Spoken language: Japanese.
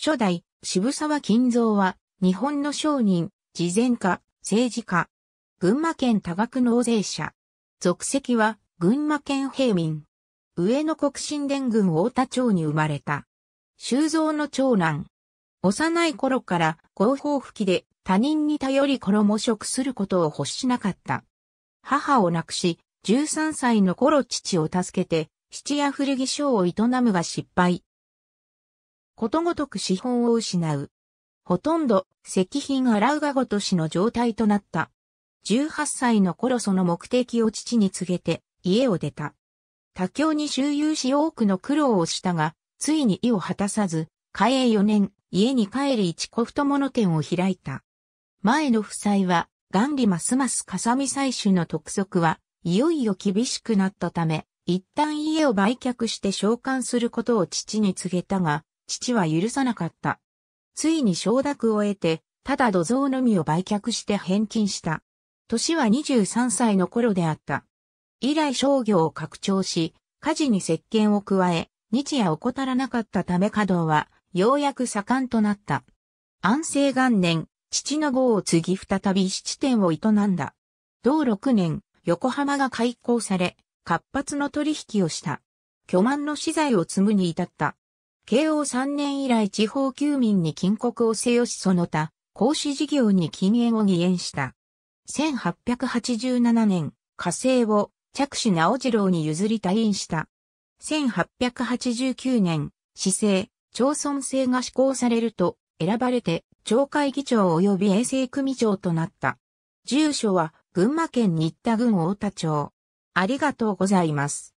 初代、渋沢金蔵は、日本の商人、慈善家、政治家、群馬県多額納税者。属籍は、群馬県平民。上野国新殿郡大田町に生まれた。修造の長男。幼い頃から広報吹きで他人に頼り衣食することを欲しなかった。母を亡くし、13歳の頃父を助けて、質屋古着商を営むが失敗。ことごとく資本を失う。ほとんど石品洗うがごとしの状態となった。18歳の頃その目的を父に告げて家を出た。他境に周遊し多くの苦労をしたが、ついに意を果たさず、開永4年、家に帰り一古太物店を開いた。前の夫妻は、元利ますますかさみ採取の特則は、いよいよ厳しくなったため、一旦家を売却して召喚することを父に告げたが、父は許さなかった。ついに承諾を得て、ただ土蔵のみを売却して返金した。年は23歳の頃であった。以来商業を拡張し、家事に石鹸を加え、日夜怠らなかったため稼働は、ようやく盛んとなった。安政元年、父の号を継ぎ再び質店を営んだ。同6年、横浜が開港され、活発の取引をした。巨万の資材を積むに至った。慶応3年以来地方休民に禁国をせよしその他、講師事業に禁煙を義援した。1887年、火星を着手直次郎に譲り退院した。1889年、市政、町村制が施行されると、選ばれて、町会議長及び衛生組長となった。住所は、群馬県新田郡大田町。ありがとうございます。